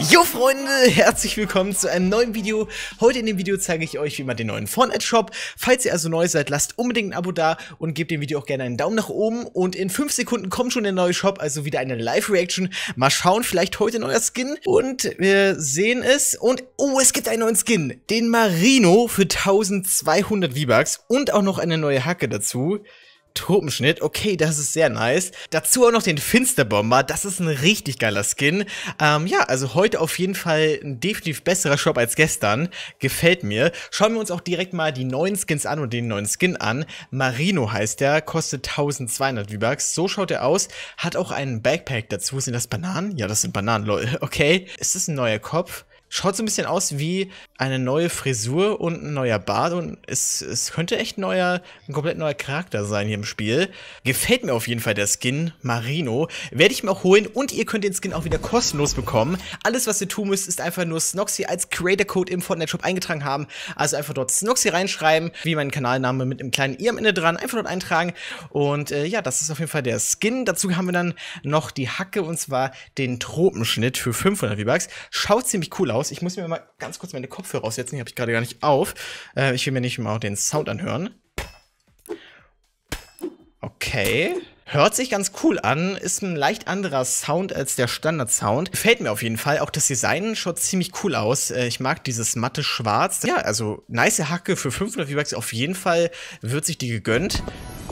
Jo Freunde, herzlich willkommen zu einem neuen Video. Heute in dem Video zeige ich euch wie immer den neuen Fortnite Shop. Falls ihr also neu seid, lasst unbedingt ein Abo da und gebt dem Video auch gerne einen Daumen nach oben. Und in 5 Sekunden kommt schon der neue Shop, also wieder eine Live-Reaction. Mal schauen, vielleicht heute ein neuer Skin und wir sehen es. Und oh, es gibt einen neuen Skin, den Marino für 1200 V-Bucks und auch noch eine neue Hacke dazu. Tropenschnitt, okay, das ist sehr nice. Dazu auch noch den Finsterbomber, das ist ein richtig geiler Skin. Ähm, ja, also heute auf jeden Fall ein definitiv besserer Shop als gestern, gefällt mir. Schauen wir uns auch direkt mal die neuen Skins an und den neuen Skin an. Marino heißt der, kostet 1200 V-Bucks, so schaut er aus, hat auch einen Backpack dazu. Sind das Bananen? Ja, das sind Bananen, lol, okay. Ist das ein neuer Kopf? Schaut so ein bisschen aus wie eine neue Frisur und ein neuer Bart und es, es könnte echt ein neuer, ein komplett neuer Charakter sein hier im Spiel. Gefällt mir auf jeden Fall der Skin, Marino. Werde ich mir auch holen und ihr könnt den Skin auch wieder kostenlos bekommen. Alles, was ihr tun müsst, ist einfach nur Snoxy als Creator Code im Fortnite Shop eingetragen haben. Also einfach dort Snoxy reinschreiben, wie mein Kanalname mit einem kleinen i am Ende dran. Einfach dort eintragen und äh, ja, das ist auf jeden Fall der Skin. Dazu haben wir dann noch die Hacke und zwar den Tropenschnitt für 500 V-Bucks. Schaut ziemlich cool aus aus. Ich muss mir mal ganz kurz meine Kopfhörer aussetzen. Die habe ich gerade gar nicht auf. Äh, ich will mir nicht mal auch den Sound anhören. Okay. Hört sich ganz cool an, ist ein leicht anderer Sound als der Standard-Sound. Gefällt mir auf jeden Fall. Auch das Design schaut ziemlich cool aus. Äh, ich mag dieses matte Schwarz. Ja, also nice Hacke für 500 V-Bucks. Auf jeden Fall wird sich die gegönnt.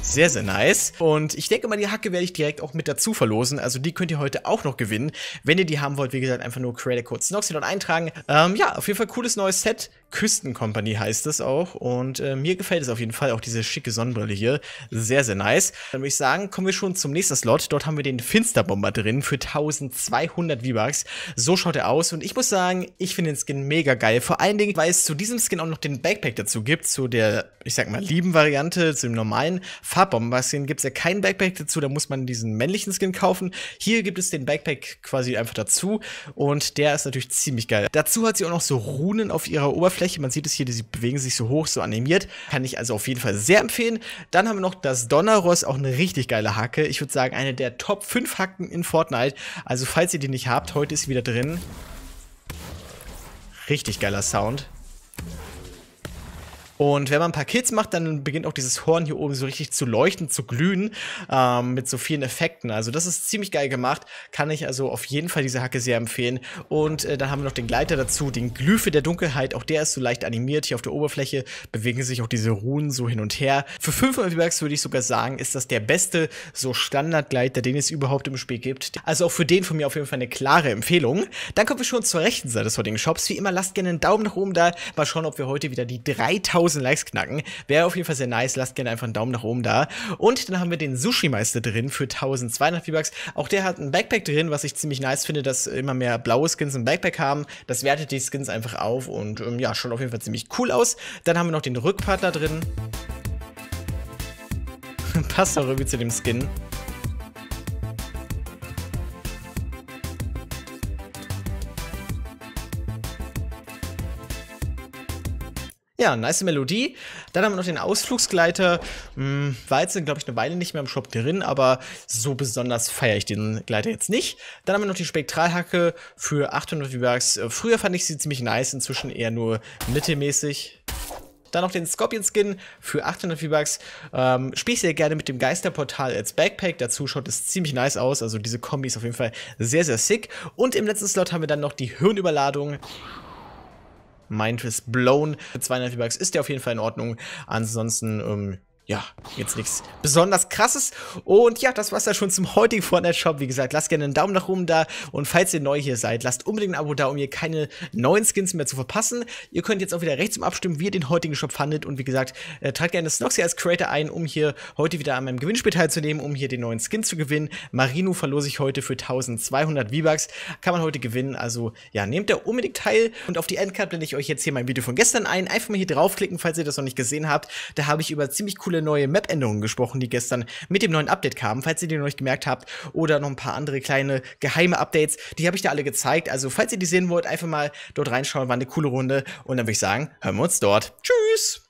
Sehr, sehr nice. Und ich denke mal, die Hacke werde ich direkt auch mit dazu verlosen. Also die könnt ihr heute auch noch gewinnen. Wenn ihr die haben wollt, wie gesagt, einfach nur Creator Code Snoxidon eintragen. Ähm, ja, auf jeden Fall cooles neues Set. Küstencompany heißt es auch. Und äh, mir gefällt es auf jeden Fall auch diese schicke Sonnenbrille hier. Sehr, sehr nice. Dann würde ich sagen, kommen wir schon zum nächsten Slot. Dort haben wir den Finsterbomber drin für 1200 V-Bucks. So schaut er aus. Und ich muss sagen, ich finde den Skin mega geil. Vor allen Dingen, weil es zu diesem Skin auch noch den Backpack dazu gibt. Zu der, ich sag mal, lieben Variante, zu dem normalen. Farbbomben. Bei Skin gibt es ja keinen Backpack dazu, da muss man diesen männlichen Skin kaufen. Hier gibt es den Backpack quasi einfach dazu und der ist natürlich ziemlich geil. Dazu hat sie auch noch so Runen auf ihrer Oberfläche. Man sieht es hier, die bewegen sich so hoch, so animiert. Kann ich also auf jeden Fall sehr empfehlen. Dann haben wir noch das Donnerross, auch eine richtig geile Hacke. Ich würde sagen, eine der Top 5 Hacken in Fortnite. Also falls ihr die nicht habt, heute ist sie wieder drin. Richtig geiler Sound. Und wenn man ein paar Kills macht, dann beginnt auch dieses Horn hier oben so richtig zu leuchten, zu glühen, ähm, mit so vielen Effekten. Also das ist ziemlich geil gemacht, kann ich also auf jeden Fall diese Hacke sehr empfehlen. Und äh, dann haben wir noch den Gleiter dazu, den Glyphe der Dunkelheit, auch der ist so leicht animiert. Hier auf der Oberfläche bewegen sich auch diese Runen so hin und her. Für 500 V-Bucks würde ich sogar sagen, ist das der beste so Standardgleiter, den es überhaupt im Spiel gibt. Also auch für den von mir auf jeden Fall eine klare Empfehlung. Dann kommen wir schon zur rechten Seite des heutigen Shops. Wie immer, lasst gerne einen Daumen nach oben da. Mal schauen, ob wir heute wieder die 3000 1000 Likes knacken. Wäre auf jeden Fall sehr nice. Lasst gerne einfach einen Daumen nach oben da. Und dann haben wir den Sushi-Meister drin für 1200 V-Bucks. Auch der hat ein Backpack drin, was ich ziemlich nice finde, dass immer mehr blaue Skins ein Backpack haben. Das wertet die Skins einfach auf und ähm, ja, schaut auf jeden Fall ziemlich cool aus. Dann haben wir noch den Rückpartner drin. Passt auch irgendwie zu dem Skin. Ja, nice Melodie. Dann haben wir noch den Ausflugsgleiter. Hm, war jetzt, glaube ich, eine Weile nicht mehr im Shop drin, aber so besonders feiere ich den Gleiter jetzt nicht. Dann haben wir noch die Spektralhacke für 800 V-Bucks. Äh, früher fand ich sie ziemlich nice, inzwischen eher nur mittelmäßig. Dann noch den Scorpion-Skin für 800 V-Bucks. Ähm, Spiele ich sehr gerne mit dem Geisterportal als Backpack. Dazu schaut es ziemlich nice aus. Also diese Kombi ist auf jeden Fall sehr, sehr sick. Und im letzten Slot haben wir dann noch die Hirnüberladung Mind is blown. 200 V-Bucks ist ja auf jeden Fall in Ordnung. Ansonsten, ähm, ja, jetzt nichts besonders krasses. Und ja, das war's dann schon zum heutigen Fortnite Shop. Wie gesagt, lasst gerne einen Daumen nach oben da. Und falls ihr neu hier seid, lasst unbedingt ein Abo da, um hier keine neuen Skins mehr zu verpassen. Ihr könnt jetzt auch wieder rechts abstimmen, wie ihr den heutigen Shop fandet. Und wie gesagt, äh, tragt gerne Snoxy als Creator ein, um hier heute wieder an meinem Gewinnspiel teilzunehmen, um hier den neuen Skin zu gewinnen. Marino verlose ich heute für 1200 V-Bucks. Kann man heute gewinnen. Also ja, nehmt da unbedingt teil. Und auf die Endcard blende ich euch jetzt hier mein Video von gestern ein. Einfach mal hier draufklicken, falls ihr das noch nicht gesehen habt. Da habe ich über ziemlich coole coole neue Map-Änderungen gesprochen, die gestern mit dem neuen Update kamen, falls ihr die noch nicht gemerkt habt. Oder noch ein paar andere kleine geheime Updates. Die habe ich da alle gezeigt. Also, falls ihr die sehen wollt, einfach mal dort reinschauen. War eine coole Runde. Und dann würde ich sagen, hören wir uns dort. Tschüss!